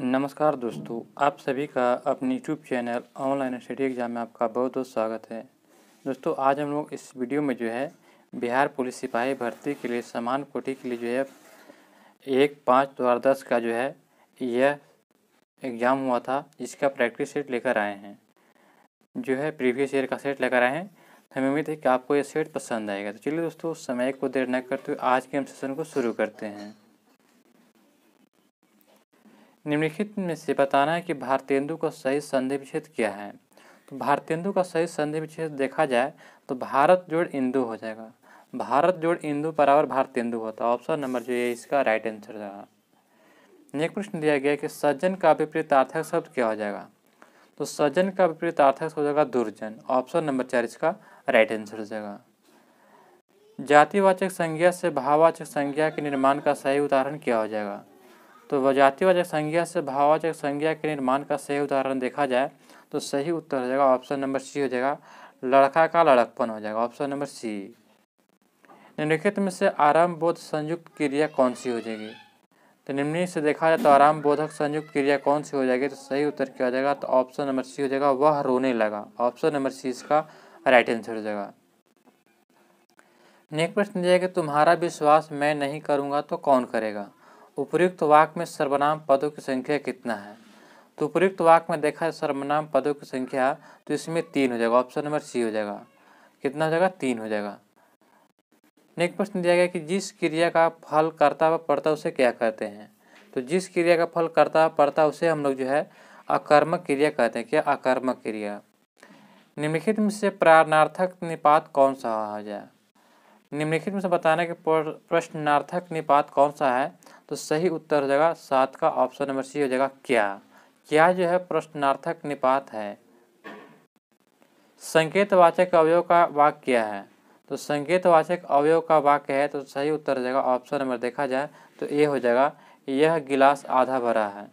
नमस्कार दोस्तों आप सभी का अपने YouTube channel online study exam में आपका बहुत बहुत स्वागत है दोस्तों आज हम लोग इस वीडियो में जो है बिहार पुलिस सिपाही भर्ती के लिए समान कोटि के लिए जो है एक पाँच दो हज़ार दस का जो है यह एग्ज़ाम हुआ था इसका प्रैक्टिस सेट लेकर आए हैं जो है प्रीवियस ईयर का सेट लेकर आए हैं तो हमें उम्मीद है कि आपको यह सेट पसंद आएगा तो चलिए दोस्तों समय को देर न करते हुए आज के हम सेशन को शुरू करते हैं निम्नलिखित में से बताना है कि भारतेंदु का सही संधि विच्छेद क्या है तो भारतेंदु का सही संधि विच्छेद देखा जाए तो भारत जोड़ इंदु हो जाएगा भारत जोड़ इंदु बराबर भारतेंदु होता है ऑप्शन नंबर जो है इसका राइट आंसर रहा नेक्स्ट प्रश्न दिया गया कि सज्जन का विपरीत आर्थक शब्द क्या हो जाएगा तो सज्जन का विपरीत आर्थक हो जाएगा दुर्जन ऑप्शन नंबर चार इसका राइट आंसर हो जाएगा जातिवाचक संज्ञा से भाववाचक संज्ञा के निर्माण का सही उदाहरण क्या हो जाएगा तो जातिवाचक संज्ञा से भाववाचक संज्ञा के निर्माण का सही उदाहरण देखा जाए तो सही उत्तर हो जाएगा ऑप्शन नंबर सी हो जाएगा लड़का का लड़कपन हो जाएगा ऑप्शन नंबर सी निम्नलिखित में से आराम बोध संयुक्त क्रिया कौन सी हो जाएगी तो निम्न से देखा जाए तो आराम बोधक संयुक्त क्रिया कौन सी हो जाएगी तो सही उत्तर क्या हो जाएगा तो ऑप्शन नंबर सी हो जाएगा वह रोने लगा ऑप्शन नंबर सी इसका राइट आंसर हो जाएगा नेक्स्ट प्रश्न दिया कि तुम्हारा विश्वास मैं नहीं करूँगा तो कौन करेगा तो उपयुक्त वाक्य में सर्वनाम पदों की संख्या कितना है तो उपयुक्त वाक में देखा सर्वनाम पदों की संख्या तो इसमें तीन हो जाएगा ऑप्शन नंबर सी हो जाएगा कितना हो जाएगा तीन हो जाएगा नेक्स्ट प्रश्न दिया गया कि जिस क्रिया का फल करता व पड़ता उसे क्या कहते हैं तो जिस क्रिया का फल कर्ता पड़ता उसे हम लोग जो है अकर्मक क्रिया कहते हैं क्या अकर्मक क्रिया निम्नलिखित में से प्रार्थक निपात कौन सा हो जाए निम्नलिखित में से बताना कि प्रश्नार्थक निपात कौन सा है तो सही उत्तर हो जाएगा सात का ऑप्शन नंबर सी हो जाएगा क्या क्या जो है प्रश्नार्थक निपात है संकेतवाचक अवयव का वाक्य क्या है तो संकेतवाचक अवयव का वाक्य है तो सही उत्तर हो जाएगा ऑप्शन नंबर देखा जाए तो ये हो जाएगा यह गिलास आधा भरा है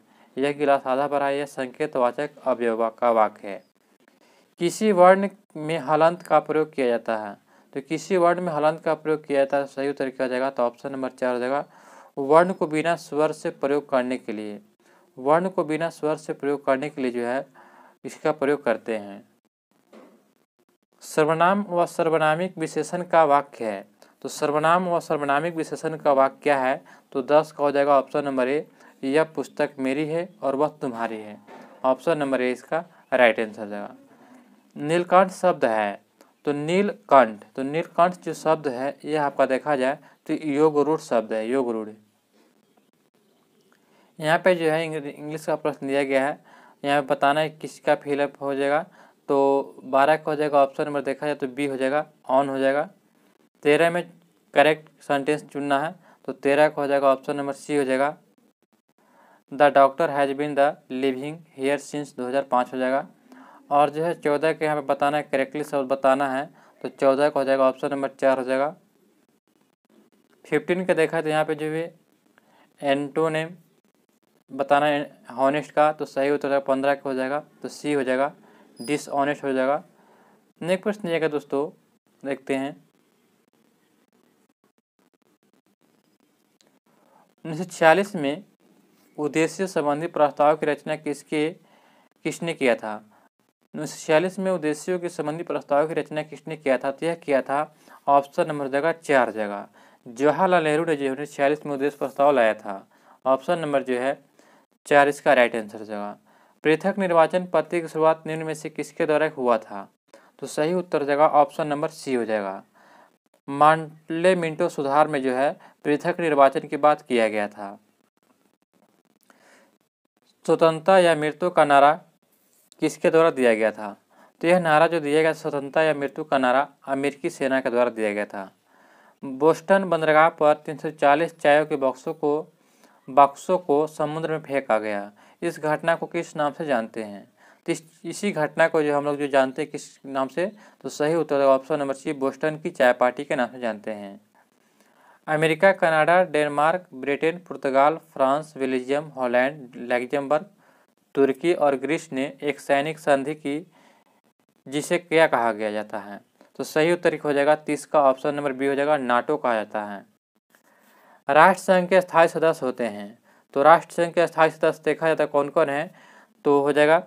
यह गिलास आधा भरा है यह संकेतवाचक अवयव का वाक्य है किसी वर्ण में हलंत का प्रयोग किया जाता है तो किसी वर्ड में हलंत का प्रयोग किया जाता है सही उत्तर क्या हो जाएगा तो ऑप्शन नंबर चार हो जाएगा वर्ण को बिना स्वर से प्रयोग करने के लिए वर्ण को बिना स्वर से प्रयोग करने के लिए जो है इसका प्रयोग करते हैं सर्वनाम व सर्वनामिक विशेषण का वाक्य है तो सर्वनाम व सर्वनामिक विशेषण का वाक्य क्या है तो दस का हो जाएगा ऑप्शन नंबर ए यह पुस्तक मेरी है और वह तुम्हारी है ऑप्शन नंबर ए इसका राइट आंसर हो जाएगा नीलकंठ शब्द है तो नीलकंठ तो नीलकंठ जो शब्द है यह आपका देखा जाए तो योग रूढ़ शब्द है योग रूढ़ यहाँ पे जो है इंग्लिश का प्रश्न दिया गया है यहाँ पे बताना है किसका फिलअप हो जाएगा तो बारह का हो जाएगा ऑप्शन नंबर देखा जाए तो बी हो जाएगा ऑन हो जाएगा तेरह में करेक्ट सेंटेंस चुनना है तो तेरह का हो जाएगा ऑप्शन नंबर सी हो जाएगा the doctor has been the living here since दो हो जाएगा और जो है चौदह के यहाँ पे बताना है करेक्टली शब्द बताना है तो चौदह का हो जाएगा ऑप्शन नंबर चार हो जाएगा फिफ्टीन का देखा तो यहाँ पे जो भी ने बताना है हॉनेस्ट का तो सही उत्तर जाएगा पंद्रह का हो जाएगा तो सी हो जाएगा डिसऑनेस्ट हो जाएगा नेक्स्ट प्रश्न जाएगा दोस्तों देखते हैं उन्नीस में उद्देश्य संबंधी प्रस्ताव की रचना किसके किसने किया था छियालीस में उद्देश्यों के संबंधी प्रस्ताव की रचना किसने किया था तो यह किया था ऑप्शन नंबर जगह चार जगह जवाहरलाल नेहरू ने जो है छियालीस में उद्देश्य प्रस्ताव लाया था ऑप्शन नंबर जो है चार इसका राइट आंसर जगह पृथक निर्वाचन पत्र की शुरुआत निम्न में से किसके द्वारा हुआ था तो सही उत्तर जगह ऑप्शन नंबर सी हो जाएगा मांडले मिंटो सुधार में जो है पृथक निर्वाचन की बात किया गया था स्वतंत्रता या मृत्यु का नारा किसके द्वारा दिया गया था तो यह नारा जो दिया गया स्वतंत्रता या मृत्यु का नारा अमेरिकी सेना के द्वारा दिया गया था बोस्टन बंदरगाह पर 340 चायों के बॉक्सों को बॉक्सों को समुद्र में फेंका गया इस घटना को किस नाम से जानते हैं तो इस इसी घटना को जो हम लोग जो जानते हैं किस नाम से तो सही उत्तर ऑप्शन नंबर सी बोस्टन की चाय पार्टी के नाम से जानते हैं America Canada Denmark Britain Portugal France Belgium Holland Luxembourg तुर्की और ग्रीस ने एक सैनिक संधि की जिसे क्या कहा गया जाता है तो सही उत्तर हो जाएगा तीस का ऑप्शन नंबर बी हो जाएगा नाटो कहा जाता है राष्ट्र संघ के स्थायी सदस्य होते हैं तो राष्ट्र संघ के स्थायी सदस्य देखा जाता है कौन कौन है तो हो जाएगा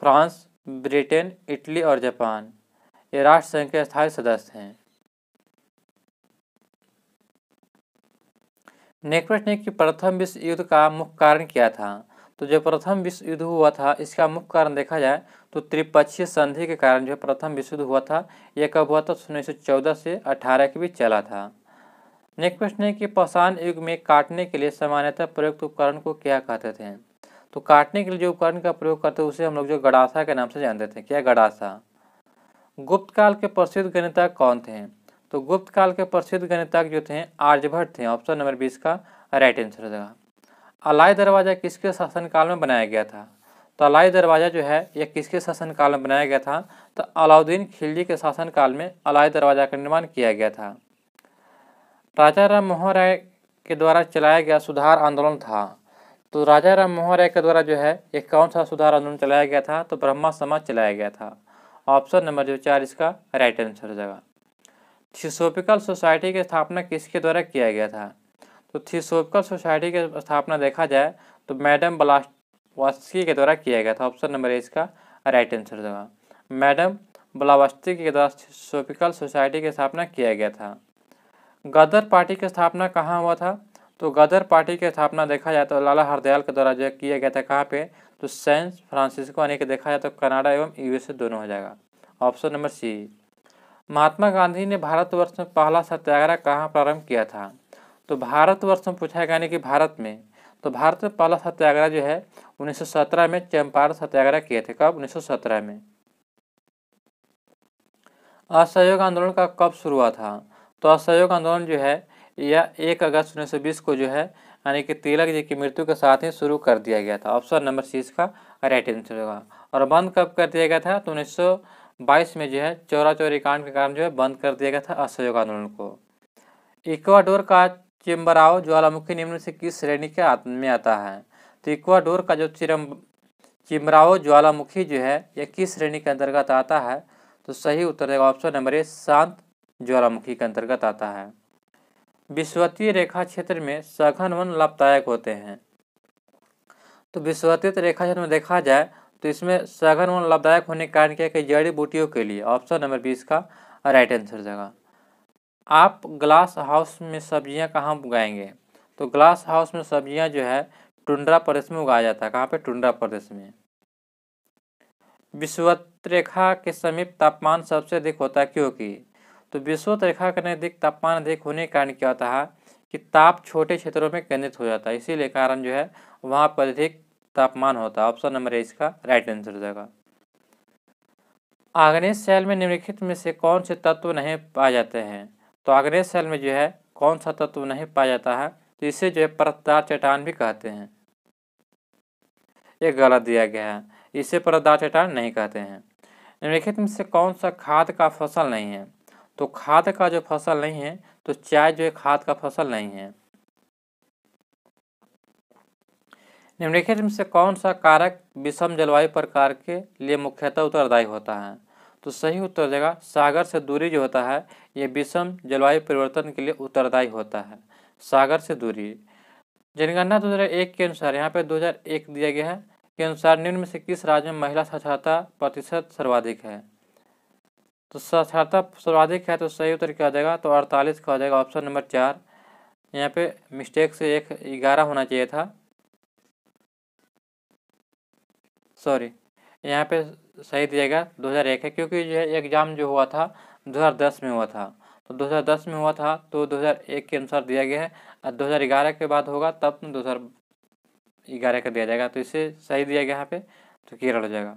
फ्रांस ब्रिटेन इटली और जापान ये राष्ट्र संघ के स्थायी सदस्य हैं नेक्स्ट ने कि प्रथम विश्व युद्ध का मुख्य कारण क्या था तो जो प्रथम विश्व युद्ध हुआ था इसका मुख्य कारण देखा जाए तो त्रिपक्षीय संधि के कारण जो प्रथम विश्व युद्ध हुआ था यह कब हुआ था उन्नीस चौदह से अठारह के बीच चला था नेक्स्ट प्रश्न है कि पाषाण युग में काटने के लिए सामान्यतः प्रयुक्त उपकरण को क्या कहते थे तो काटने के लिए जो उपकरण का प्रयोग करते उसे हम लोग जो गड़ासा के नाम से जानते थे क्या गड़ासा गुप्त काल के प्रसिद्ध गणितज्ञ कौन थे तो गुप्त काल के प्रसिद्ध गणितज्ञ जो थे आर्यभट्ट थे ऑप्शन नंबर बीस का राइट आंसर होगा अलाई दरवाज़ा किसके शासनकाल में बनाया गया था तो अलाई दरवाज़ा जो है यह किसके शासनकाल में बनाया गया था तो अलाउद्दीन खिलजी के शासनकाल में अलाई दरवाज़ा का निर्माण किया गया था राजा राम मोहन राय के द्वारा चलाया गया सुधार आंदोलन था तो राजा राम मोहन राय के द्वारा जो है यह कौन सा सुधार आंदोलन चलाया गया था तो ब्रह्मा समाज चलाया गया था ऑप्शन नंबर जो चार इसका राइट आंसर हो जाएगा थियोसोफिकल सोसाइटी की स्थापना किसके द्वारा किया गया था तो थियोसोफिकल सोसाइटी की स्थापना देखा जाए तो मैडम ब्लास्ट वास्की के द्वारा किया गया था ऑप्शन नंबर ए इसका राइट आंसर होगा मैडम ब्लावास्ती के द्वारा थियोसोफिकल सोसाइटी की स्थापना किया गया था गदर पार्टी की स्थापना कहाँ हुआ था तो गदर पार्टी की स्थापना देखा जाए तो लाला हरदयाल के द्वारा जो किया गया था कहाँ पे तो सैन फ्रांसिस्को यानी कि देखा जाए तो कनाडा एवं यूएसए दोनों हो जाएगा option number C Mahatma Gandhi ने भारतवर्ष में पहला सत्याग्रह कहाँ प्रारंभ किया था तो भारतवर्ष में पूछा गया यानी कि भारत में तो भारत में पहला सत्याग्रह जो है 1917 में चंपारण सत्याग्रह किए थे कब 1917 में असहयोग आंदोलन का कब शुरू हुआ था तो असहयोग आंदोलन जो है यह एक अगस्त उन्नीस सौ बीस को जो है यानी कि तिलक जी की मृत्यु के साथ ही शुरू कर दिया गया था ऑप्शन नंबर सी इसका राइट आंसर होगा और बंद कब कर दिया गया था तो उन्नीस सौ बाईस में जो है चौरा चौरी कांड के कारण जो है बंद कर दिया गया था असहयोग आंदोलन को इक्वाडोर का चिम्बराव ज्वालामुखी निम्न से किस श्रेणी के आत्म में आता है तो इक्वाडोर का जो चिरम चिम्बराव ज्वालामुखी जो है यह किस श्रेणी के अंतर्गत आता है तो सही उत्तर देगा ऑप्शन नंबर ए शांत ज्वालामुखी के अंतर्गत आता है विश्वतीय रेखा क्षेत्र में सघन वन लाभदायक होते हैं तो विश्वतीय रेखा क्षेत्र में देखा जाए तो इसमें सघन वन लाभदायक होने के कारण क्या कि जड़ी बूटियों के लिए ऑप्शन नंबर बीस का राइट आंसर जगह आप ग्लास हाउस में सब्जियां कहाँ उगाएंगे तो ग्लास हाउस में सब्जियां जो है टुंड्रा प्रदेश में उगाया जाता है कहाँ पे टुंड्रा प्रदेश में विश्वत रेखा के समीप तापमान सबसे अधिक होता है क्योंकि तो विश्वत रेखा के नज़दीक तापमान अधिक होने के कारण क्या होता है कि ताप छोटे क्षेत्रों में केंद्रित हो जाता है इसीलिए कारण जो है वहाँ पर अधिक तापमान होता है ऑप्शन नंबर ए इसका राइट आंसर हो जाएगा आग्नेय शैल में निम्नलिखित में से कौन से तत्व नहीं पाए जाते हैं तो अगले सेल में जो है कौन सा तत्व नहीं पाया जाता है तो इसे जो है परतदार चट्टान भी कहते हैं ये गलत दिया गया है इसे परतदार चट्टान नहीं कहते हैं निम्नलिखित में से कौन सा खाद का फसल नहीं है तो खाद का जो फसल नहीं है तो चाय जो है खाद का फसल नहीं है निम्नलिखित में से कौन सा कारक विषम जलवायु प्रकार के लिए मुख्यतः उत्तरदायी होता है तो सही उत्तर हो जाएगा सागर से दूरी जो होता है ये विषम जलवायु परिवर्तन के लिए उत्तरदायी होता है सागर से दूरी जनगणना दो हज़ार एक के अनुसार यहाँ पे 2001 दिया गया है के अनुसार निम्न में से किस राज्य में महिला साक्षरता प्रतिशत सर्वाधिक है तो साक्षरता सर्वाधिक है तो सही उत्तर क्या हो जाएगा तो अड़तालीस का हो जाएगा ऑप्शन नंबर चार यहाँ पे मिस्टेक से एक ग्यारह होना चाहिए था सॉरी यहाँ पे तो सही दीजिएगा दो हज़ार एक है क्योंकि जो है एग्ज़ाम जो हुआ था दो हज़ार दस में हुआ था तो दो हज़ार दस में हुआ था तो दो हज़ार एक के अनुसार दिया गया है और दो हज़ार ग्यारह के बाद होगा तब तो दो हज़ार ग्यारह का दिया जाएगा तो इसे सही दिया गया यहाँ पे तो केरल हो जाएगा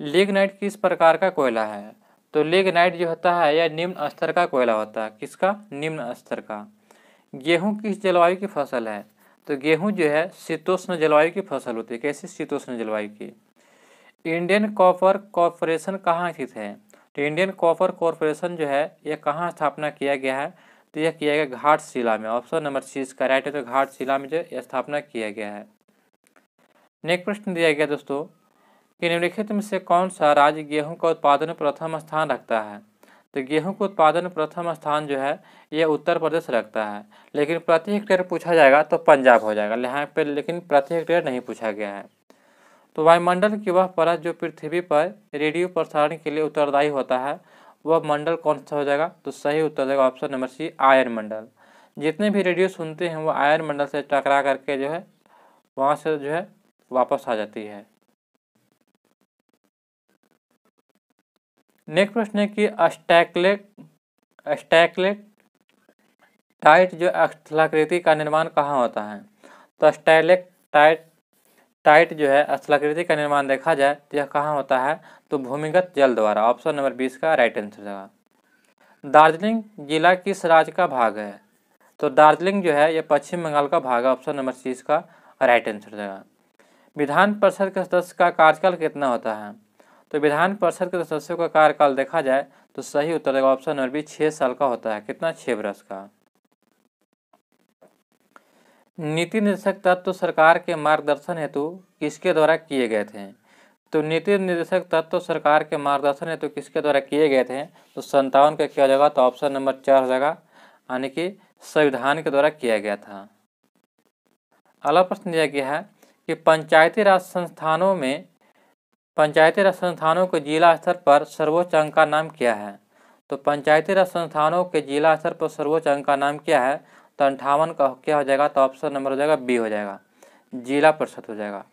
लेग नाइट किस प्रकार का कोयला है तो लेग नाइट जो होता है यह निम्न स्तर का कोयला होता है किसका निम्न स्तर का गेहूँ किस जलवायु की फसल है तो गेहूँ जो है शीतोष्ण जलवायु की फसल होती है कैसी शीतोष्ण जलवायु की इंडियन कॉपर कॉरपोरेशन कहाँ स्थित है तो इंडियन कॉपर कॉरपोरेशन जो है यह कहाँ स्थापना किया गया है तो यह किया गया घाट शिला में ऑप्शन नंबर सी इसका राइट है तो घाट शिला में जो स्थापना किया गया है नेक्स्ट प्रश्न दिया गया दोस्तों कि निम्नलिखित में से कौन सा राज्य गेहूं का उत्पादन प्रथम स्थान रखता है तो गेहूं का उत्पादन प्रथम स्थान जो है यह उत्तर प्रदेश रखता है लेकिन प्रति हेक्टेयर पूछा जाएगा तो पंजाब हो जाएगा यहाँ पर लेकिन प्रति हेक्टेयर नहीं पूछा गया है तो वायुमंडल की वह परत जो पृथ्वी पर रेडियो प्रसारण के लिए उत्तरदायी होता है वह मंडल कौन सा हो जाएगा तो सही उत्तर देगा जाएगा ऑप्शन नंबर सी आयन मंडल जितने भी रेडियो सुनते हैं वो आयन मंडल से टकरा करके जो है वहाँ से जो है वापस आ जाती है नेक्स्ट प्रश्न है कि अस्टैकलेट अस्टैकलेट टाइट जो अस्थलाकृति का निर्माण कहाँ होता है तो अस्टैलेक टाइट टाइट जो है स्थलाकृति का निर्माण देखा जाए तो यह कहाँ होता है तो भूमिगत जल द्वारा ऑप्शन नंबर बीस का राइट आंसर होगा दार्जिलिंग जिला किस राज्य का भाग है तो दार्जिलिंग जो है यह पश्चिम बंगाल का भाग है ऑप्शन नंबर सी इसका राइट आंसर होगा विधान परिषद के सदस्य का कार्यकाल कितना होता है तो विधान परिषद के सदस्यों का कार्यकाल देखा जाए तो सही उत्तर देगा ऑप्शन नंबर बी छः साल का होता है कितना छः बरस का नीति निर्देशक तत्व सरकार के मार्गदर्शन हेतु किसके द्वारा किए गए थे तो नीति निर्देशक तत्व सरकार के मार्गदर्शन हेतु किसके द्वारा किए गए थे तो संतावन का क्या हो जाएगा तो ऑप्शन नंबर चार हो जाएगा यानी कि संविधान के द्वारा किया गया था अगला प्रश्न यह गया है कि पंचायती राज संस्थानों में पंचायती राज संस्थानों के जिला स्तर पर सर्वोच्च अंक का नाम क्या है तो पंचायती राज संस्थानों के जिला स्तर पर सर्वोच्च अंक का नाम क्या है तो अंठावन का क्या हो जाएगा तो ऑप्शन नंबर हो जाएगा बी हो जाएगा जिला परिषद हो जाएगा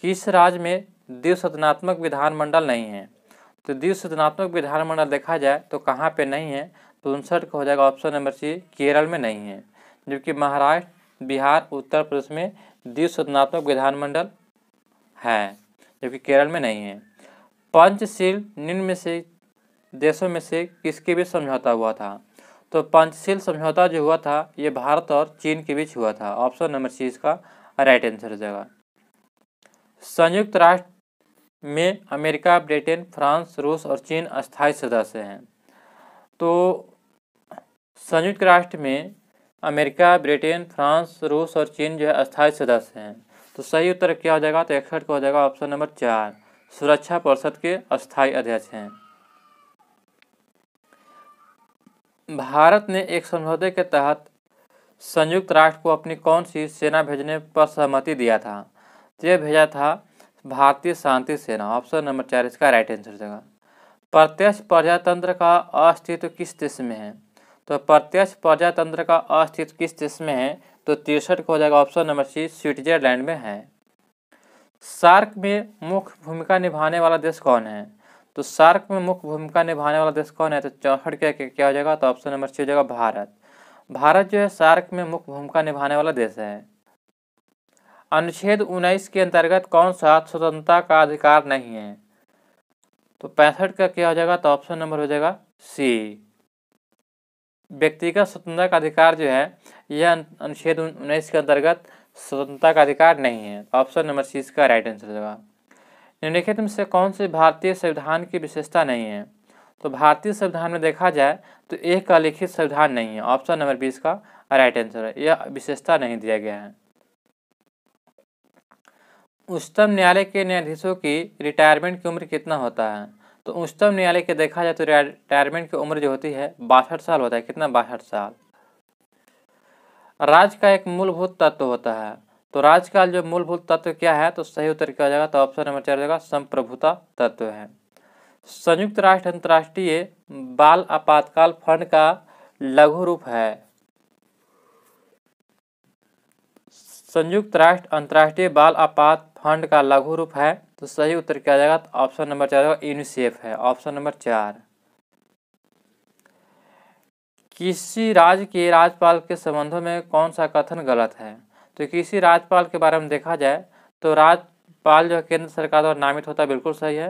किस राज्य में सदनात्मक विधानमंडल नहीं है तो सदनात्मक विधानमंडल देखा जाए तो कहाँ पे नहीं है तो उनसठ का हो जाएगा ऑप्शन नंबर सी केरल में नहीं है जबकि महाराष्ट्र बिहार उत्तर प्रदेश में सदनात्मक विधानमंडल है जबकि केरल में नहीं है पंचशील निम्न में से देशों में से किसके भी समझौता हुआ था तो पंचशील समझौता जो हुआ था ये भारत और चीन के बीच हुआ था ऑप्शन नंबर सी इसका राइट आंसर हो जाएगा संयुक्त राष्ट्र में अमेरिका ब्रिटेन फ्रांस रूस और चीन अस्थायी सदस्य हैं तो संयुक्त राष्ट्र में अमेरिका ब्रिटेन फ्रांस रूस और चीन जो है अस्थायी सदस्य हैं तो सही उत्तर क्या हो जाएगा तो एक्सठ को हो जाएगा ऑप्शन नंबर चार सुरक्षा परिषद के अस्थाई अध्यक्ष हैं भारत ने एक समझौते के तहत संयुक्त राष्ट्र को अपनी कौन सी सेना भेजने पर सहमति दिया था यह भेजा था भारतीय शांति सेना ऑप्शन नंबर चार इसका राइट आंसर देगा प्रत्यक्ष प्रजातंत्र का अस्तित्व किस देश में है तो प्रत्यक्ष प्रजातंत्र का अस्तित्व किस देश में है तो तिरसठ को हो जाएगा ऑप्शन नंबर सी स्विट्जरलैंड में है सार्क में मुख्य भूमिका निभाने वाला देश कौन है तो सार्क में मुख्य भूमिका निभाने वाला देश कौन है तो चौसठ क्या क्या हो जाएगा तो ऑप्शन नंबर छः हो जाएगा भारत भारत जो है सार्क में मुख्य भूमिका निभाने वाला देश है अनुच्छेद उन्नीस के अंतर्गत कौन सा स्वतंत्रता का अधिकार नहीं है तो पैंसठ का क्या हो जाएगा तो ऑप्शन नंबर हो जाएगा सी व्यक्तिगत स्वतंत्रता का अधिकार जो है यह अनुच्छेद उन्नीस के अंतर्गत स्वतंत्रता का अधिकार नहीं है ऑप्शन नंबर सी इसका राइट आंसर होगा निम्नलिखित में से कौन से भारतीय संविधान की विशेषता नहीं है तो भारतीय संविधान में देखा जाए तो एक का लिखित संविधान नहीं है ऑप्शन नंबर बीस का राइट आंसर है यह विशेषता नहीं दिया गया है उच्चतम न्यायालय के न्यायाधीशों की रिटायरमेंट की उम्र कितना होता है तो उच्चतम न्यायालय के देखा जाए तो रिटायरमेंट की उम्र जो होती है बासठ साल होता है कितना बासठ साल राज्य का एक मूलभूत तत्व होता है तो राजकाल जो मूलभूत तत्व क्या है तो सही उत्तर क्या हो जाएगा तो ऑप्शन नंबर चार जाएगा संप्रभुता तत्व है संयुक्त राष्ट्र अंतर्राष्ट्रीय बाल आपातकाल फंड का लघु रूप है संयुक्त राष्ट्र अंतर्राष्ट्रीय बाल आपात फंड का लघु रूप है तो सही उत्तर क्या जाएगा तो ऑप्शन नंबर चार होगा यूनिसेफ है ऑप्शन नंबर चार किसी राज्य के राज्यपाल के संबंधों में कौन सा कथन गलत है तो किसी राज्यपाल के बारे में देखा जाए तो राज्यपाल जो है केंद्र सरकार द्वारा नामित होता है बिल्कुल सही है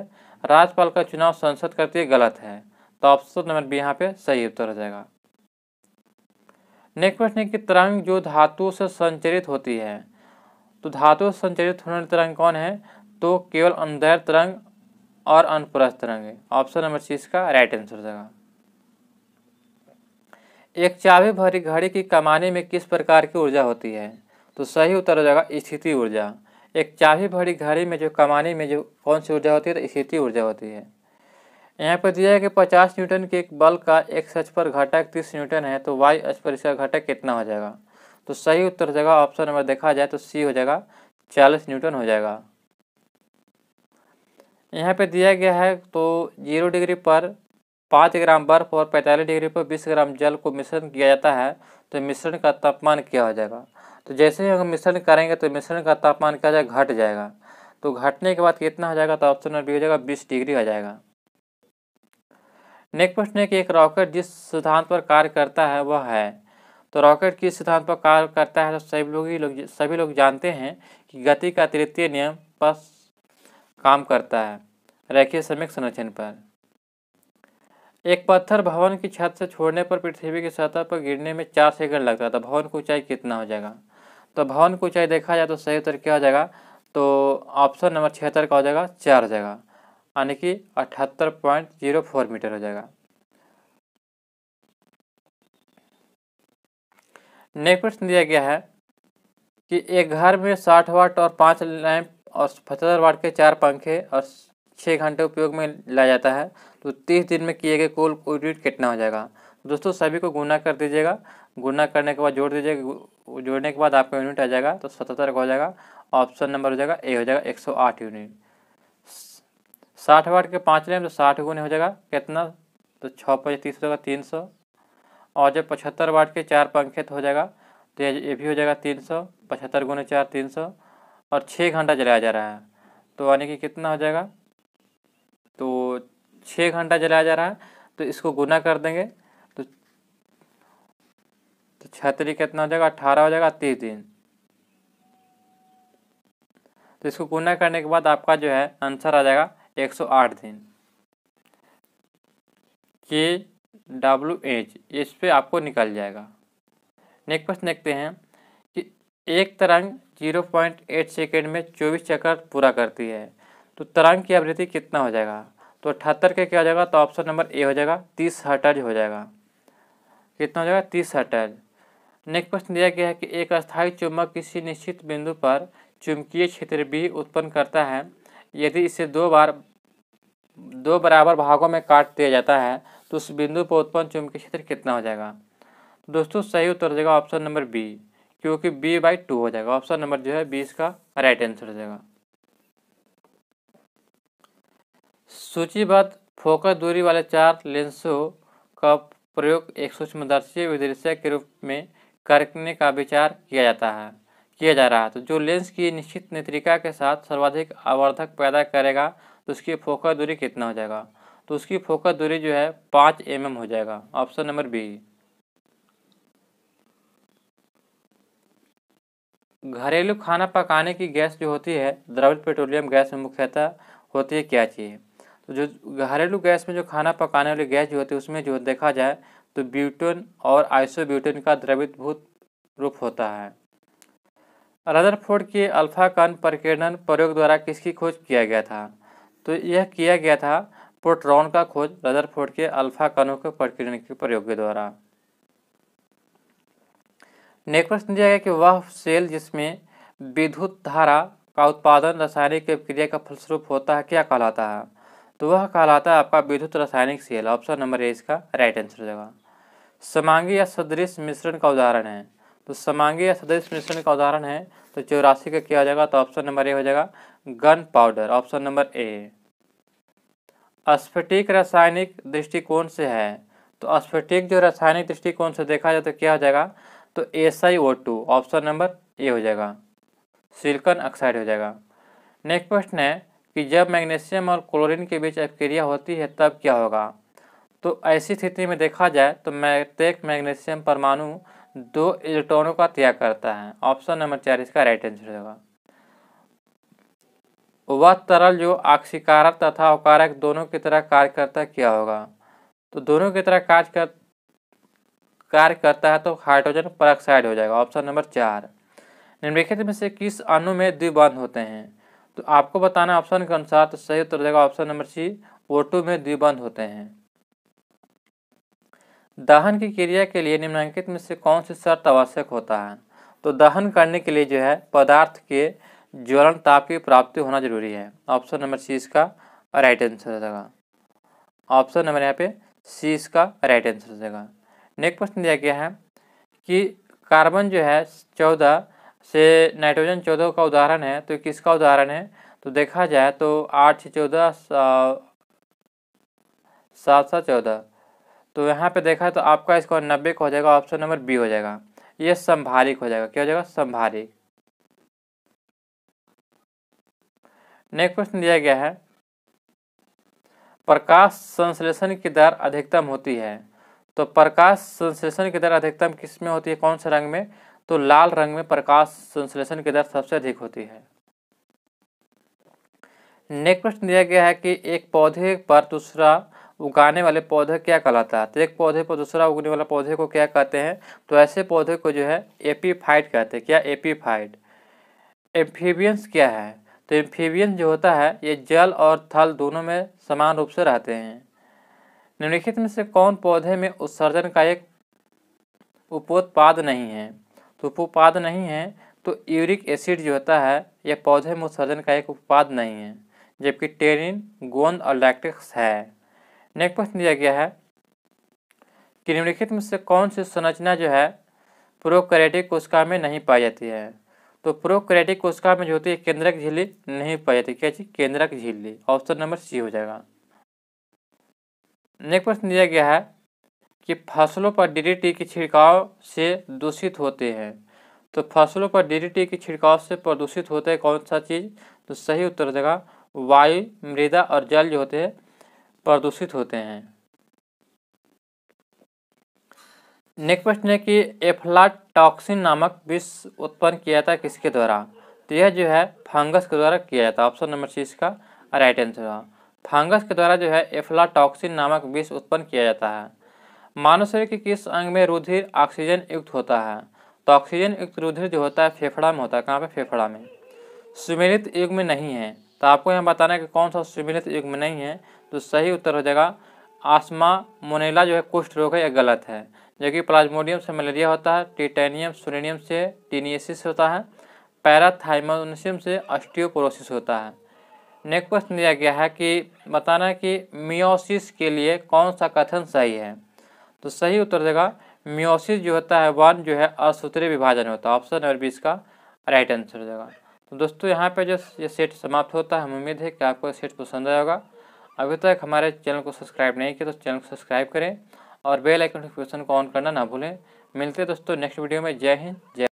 राज्यपाल का चुनाव संसद करती है गलत है तो ऑप्शन नंबर बी यहाँ पे सही उत्तर हो जाएगा नेक्स्ट प्रश्न है कि तरंग जो धातु से संचरित होती है तो धातु से संचरित होने वाली तरंग कौन है तो केवल अंधैर तरंग और अनपुरस्त तरंग है ऑप्शन नंबर सी इसका राइट आंसर हो जाएगा एक चाबी भरी घड़ी की कमाने में किस प्रकार की ऊर्जा होती है तो सही उत्तर हो जाएगा स्थिति ऊर्जा एक चाबी भरी घड़ी में जो कमानी में जो कौन सी ऊर्जा होती है तो स्थिति ऊर्जा होती है यहाँ पर दिया है कि 50 न्यूटन के एक बल का एक अक्ष पर घटक 30 न्यूटन है तो वाई अच पर इसका घटक कितना हो जाएगा तो सही उत्तर हो जाएगा ऑप्शन नंबर देखा जाए तो सी हो जाएगा चालीस न्यूटन हो जाएगा यहाँ पर दिया गया है तो जीरो डिग्री पर पाँच ग्राम बर्फ और पैंतालीस डिग्री पर बीस ग्राम जल को मिश्रण किया जाता है तो मिश्रण का तापमान क्या हो जाएगा तो जैसे ही हम मिश्रण करेंगे तो मिश्रण का तापमान क्या जाएगा घट जाएगा तो घटने के बाद कितना हो जाएगा तो ऑप्शन बी हो जाएगा बीस डिग्री हो जाएगा नेक्स्ट प्रश्न है कि एक रॉकेट जिस सिद्धांत पर कार्य करता है वह है तो रॉकेट किस सिद्धांत पर कार्य करता है तो सभी लोग ही लोग सभी लोग जानते हैं कि गति का तृतीय नियम पर काम करता है रेखीय समय संरचन पर एक पत्थर भवन की छत से छोड़ने पर पृथ्वी की सतह पर गिरने में चार सेकंड लगता है तो भवन की ऊंचाई कितना हो जाएगा तो भवन की ऊंचाई देखा जाए तो सही उत्तर क्या हो जाएगा तो ऑप्शन नंबर छिहत्तर का हो जाएगा चार हो जाएगा यानी कि अठहत्तर पॉइंट जीरो फोर मीटर हो जाएगा नेक्स्ट प्रश्न दिया गया है कि एक घर में साठ वाट और पाँच लैंप और पचहत्तर वाट के चार पंखे और छः घंटे उपयोग में लाया जाता है तो तीस दिन में किए गए कुल यूनिट कितना हो जाएगा दोस्तों सभी को गुना कर दीजिएगा गुना करने के बाद जोड़ दीजिएगा जोड़ने के बाद आपका यूनिट आ जाएगा तो सतहत्तर का हो जाएगा ऑप्शन नंबर हो जाएगा ए हो जाएगा एक सौ आठ यूनिट साठ वाट के पाँच लें तो साठ गुने हो जाएगा कितना तो छः पचास तीस जाएगा तीन सौ और जब पचहत्तर वाट के चार पंखे तो हो जाएगा तो ये भी हो जाएगा तीन सौ पचहत्तर गुने चार तीन सौ और छः घंटा जलाया जा रहा है तो यानी कि कितना हो जाएगा तो छः घंटा जलाया जा रहा है तो इसको गुना कर देंगे तो छः कितना हो जाएगा अट्ठारह हो जाएगा तीस दिन तो इसको गुना करने के बाद आपका जो है आंसर आ जाएगा एक सौ आठ दिन के डब्ल्यू एच इस पर आपको निकल जाएगा नेक्स्ट क्वेश्चन देखते हैं कि एक तरंग जीरो पॉइंट एट सेकेंड में चौबीस चक्कर पूरा करती है तो तरंग की आवृत्ति कितना हो जाएगा तो अठहत्तर का क्या हो जाएगा तो ऑप्शन नंबर ए हो जाएगा तीस हटज हो जाएगा कितना हो जाएगा तीस हटर्ज नेक्स्ट प्रश्न दिया गया है कि एक अस्थायी चुंबक किसी निश्चित बिंदु पर चुंबकीय क्षेत्र भी उत्पन्न करता है यदि इसे दो बार दो बराबर भागों में काट दिया जाता है तो उस बिंदु पर उत्पन्न चुंबकीय क्षेत्र कितना हो जाएगा तो दोस्तों सही उत्तर हो जाएगा ऑप्शन नंबर बी क्योंकि बी बाई टू हो जाएगा ऑप्शन नंबर जो है बी इसका राइट आंसर हो जाएगा सूचीबद्ध फोकस दूरी वाले चार लेंसों का प्रयोग एक सूक्ष्मदर्शी विदृश्य के रूप में करने का विचार किया जाता है किया जा रहा है तो जो लेंस की निश्चित नेत्रिका के साथ सर्वाधिक आवर्धक पैदा करेगा तो उसकी फोकस दूरी कितना हो जाएगा तो उसकी फोकस दूरी जो है पाँच एम mm हो जाएगा ऑप्शन नंबर बी घरेलू खाना पकाने की गैस जो होती है द्रवित पेट्रोलियम गैस में मुख्यतः होती है क्या चीज़ तो जो घरेलू गैस में जो खाना पकाने वाली गैस जो होती है उसमें जो देखा जाए तो ब्यूटेन और आइसोब्यूटेन का द्रवित रूप होता है रदरफोर्ड के अल्फा कण प्रकीर्णन प्रयोग द्वारा किसकी खोज किया गया था तो यह किया गया था प्रोट्रॉन का खोज रदरफोर्ड के अल्फा कणों के प्रकीर्णन के प्रयोग के द्वारा नेक्स्ट प्रश्न दिया गया कि वह सेल जिसमें विद्युत धारा का उत्पादन रासायनिक क्रिया का फलस्वरूप होता है क्या कहलाता है तो वह कहलाता है आपका विद्युत रासायनिक सेल ऑप्शन नंबर ए इसका राइट आंसर होगा समांगी या सदृश मिश्रण का उदाहरण है तो समांगी या सदृश मिश्रण का उदाहरण है तो चौरासी का क्या तो हो जाएगा तो ऑप्शन नंबर ए हो जाएगा gunpowder option number A अस्फटिक रासायनिक दृष्टिकोण से है तो अस्फटिक जो रासायनिक दृष्टिकोण से देखा जाए तो क्या हो जाएगा तो S I O two option number A हो जाएगा सिलिकॉन ऑक्साइड हो जाएगा नेक्स्ट प्रश्न है कि जब मैग्नीशियम और क्लोरीन के बीच अपक्रिया होती है तब क्या होगा तो ऐसी स्थिति में देखा जाए तो प्रत्येक मैग्नीशियम परमाणु दो इलेक्ट्रॉनों का त्याग करता है ऑप्शन नंबर चार इसका राइट आंसर होगा वह तरल जो आक्षिकारक तथा अवकारक दोनों की तरह कार्य करता क्या होगा तो दोनों की तरह कार्य कर कार्य करता है तो हाइड्रोजन पर हो जाएगा ऑप्शन नंबर चार निम्नलिखित में से किस अणु में द्विबंध होते हैं तो आपको बताना ऑप्शन के अनुसार तो सही उत्तर देगा ऑप्शन नंबर सी ओ में द्विबंध होते हैं दहन की क्रिया के लिए निम्नांकित में से कौन सी शर्त आवश्यक होता है तो दहन करने के लिए जो है पदार्थ के ज्वलन ताप की प्राप्ति होना जरूरी है ऑप्शन नंबर सी इसका राइट आंसर हो जाएगा ऑप्शन नंबर यहाँ पे सी इसका राइट आंसर हो जाएगा नेक्स्ट प्रश्न दिया गया है कि कार्बन जो है चौदह से नाइट्रोजन चौदह का उदाहरण है तो किसका उदाहरण है तो देखा जाए तो आठ से चौदह सात सात चौदह तो यहाँ पे देखा तो आपका स्कोर नब्बे का हो जाएगा ऑप्शन नंबर बी हो जाएगा ये संभारिक हो जाएगा क्या हो जाएगा संभारिक नेक्स्ट क्वेश्चन दिया गया है प्रकाश संश्लेषण की दर अधिकतम होती है तो प्रकाश संश्लेषण की दर अधिकतम किस में होती है कौन से रंग में तो लाल रंग में प्रकाश संश्लेषण की दर सबसे अधिक होती है नेक्स्ट क्वेश्चन दिया गया है कि एक पौधे पर दूसरा उगाने वाले पौधे क्या कहलाता है तो एक पौधे पर दूसरा उगने वाला पौधे को क्या कहते हैं तो ऐसे पौधे को जो है एपीफाइट कहते हैं क्या एपीफाइट एम्फीबियंस क्या है तो एम्फीबियंस जो होता है ये जल और थल दोनों में समान रूप से रहते हैं निम्नलिखित में से कौन पौधे में उत्सर्जन का एक उपोत्पाद नहीं है तो उपोत्पाद नहीं है तो यूरिक एसिड जो होता है यह पौधे में उत्सर्जन का एक उत्पाद नहीं है जबकि टेरिन गोंद और लैक्टिक्स है नेक्स्ट प्रश्न दिया गया है कि निम्नलिखित में से कौन सी संरचना जो है प्रोकैरेटिक कोशिका में नहीं पाई जाती है तो प्रोकैरेटिक कोशिका में जो होती है केंद्रक झिल्ली नहीं पाई जाती क्या चीज केंद्रक झिल्ली ऑप्शन नंबर सी हो जाएगा नेक्स्ट प्रश्न दिया गया है कि फसलों पर डीडीटी के छिड़काव से दूषित होते हैं तो फसलों पर डीडीटी के छिड़काव से प्रदूषित होते हैं कौन सा चीज़ तो सही उत्तर देगा वायु मृदा और जल जो होते हैं प्रदूषित होते हैं नेक्स्ट क्वेश्चन है कि एफ्लाटॉक्सिन नामक विष उत्पन्न किया जाता है किसके द्वारा तो यह जो है फंगस के द्वारा किया जाता है ऑप्शन नंबर सी इसका राइट आंसर होगा फंगस के द्वारा जो है एफ्लाटॉक्सिन नामक विष उत्पन्न किया जाता है मानव शरीर के किस अंग में रुधिर ऑक्सीजन युक्त होता है तो ऑक्सीजन युक्त रुधिर जो होता है फेफड़ा में होता है कहाँ पर फेफड़ा में सुमेलित युग में नहीं है तो आपको यहाँ बताना है कि कौन सा सुमिलित युग में नहीं है तो सही उत्तर हो जाएगा आसमा मोनेला जो है कुष्ठ रोग है यह गलत है जबकि प्लाज्मोडियम से मलेरिया होता है टिटेनियम सुरेनियम से टीनियसिस होता है पैराथाइमोनसियम से ऑस्टियोपोरोसिस होता है नेक्स्ट क्वेश्चन दिया गया है कि बताना है कि मियोसिस के लिए कौन सा कथन सही है तो सही उत्तर देगा मियोसिस जो होता है वन जो है असूत्री विभाजन होता है ऑप्शन नंबर बीस का राइट आंसर हो जाएगा तो दोस्तों यहाँ पे जो ये सेट समाप्त होता है हम उम्मीद है कि आपको सेट पसंद आया होगा अभी तक हमारे चैनल को सब्सक्राइब नहीं किया तो चैनल को सब्सक्राइब करें और बेल आइकन नोटिफिकेशन को ऑन करना ना भूलें मिलते हैं दोस्तों नेक्स्ट वीडियो में जय हिंद जय